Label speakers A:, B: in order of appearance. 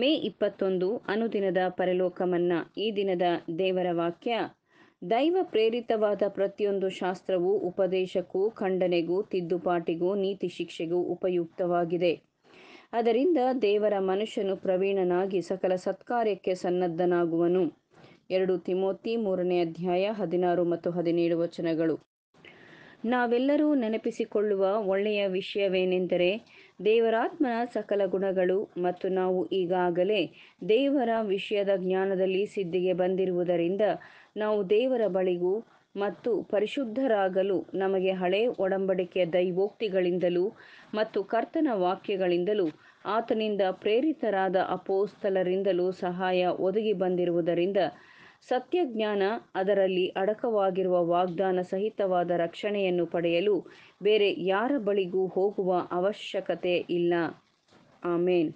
A: ಮೇ ಇಪ್ಪತ್ತೊಂದು ಅನುದಿನದ ಪರಲೋಕಮನ್ನ ಈ ದಿನದ ದೇವರ ವಾಕ್ಯ ದೈವ ಪ್ರೇರಿತವಾದ ಪ್ರತಿಯೊಂದು ಶಾಸ್ತ್ರವು ಉಪದೇಶಕ್ಕೂ ಖಂಡನೆಗೂ ತಿದ್ದುಪಾಟಿಗೂ ನೀತಿ ಶಿಕ್ಷೆಗೂ ಉಪಯುಕ್ತವಾಗಿದೆ ಅದರಿಂದ ದೇವರ ಮನುಷ್ಯನು ಪ್ರವೀಣನಾಗಿ ಸಕಲ ಸತ್ಕಾರ್ಯಕ್ಕೆ ಸನ್ನದ್ಧನಾಗುವನು ಎರಡು ತಿಮೋತಿ ಮೂರನೇ ಅಧ್ಯಾಯ ಹದಿನಾರು ಮತ್ತು ಹದಿನೇಳು ವಚನಗಳು ನಾವೆಲ್ಲರೂ ನೆನಪಿಸಿಕೊಳ್ಳುವ ಒಳ್ಳೆಯ ವಿಷಯವೇನೆಂದರೆ ದೇವರಾತ್ಮನ ಸಕಲ ಗುಣಗಳು ಮತ್ತು ನಾವು ಈಗಾಗಲೇ ದೇವರ ವಿಷಯದ ಜ್ಞಾನದಲ್ಲಿ ಸಿದ್ಧಿಗೆ ಬಂದಿರುವುದರಿಂದ ನಾವು ದೇವರ ಬಳಿಗೂ ಮತ್ತು ಪರಿಶುದ್ಧರಾಗಲು ನಮಗೆ ಹಳೆ ಒಡಂಬಡಿಕೆಯ ದೈವೋಕ್ತಿಗಳಿಂದಲೂ ಮತ್ತು ಕರ್ತನ ವಾಕ್ಯಗಳಿಂದಲೂ ಆತನಿಂದ ಪ್ರೇರಿತರಾದ ಅಪೋಸ್ತಲರಿಂದಲೂ ಸಹಾಯ ಒದಗಿ ಬಂದಿರುವುದರಿಂದ ಸತ್ಯಜ್ಞಾನ ಅದರಲ್ಲಿ ಅಡಕವಾಗಿರುವ ವಾಗ್ದಾನ ಸಹಿತವಾದ ರಕ್ಷಣೆಯನ್ನು ಪಡೆಯಲು ಬೇರೆ ಯಾರ ಬಳಿಗೂ ಹೋಗುವ ಅವಶ್ಯಕತೆ ಇಲ್ಲ ಆಮೇನ್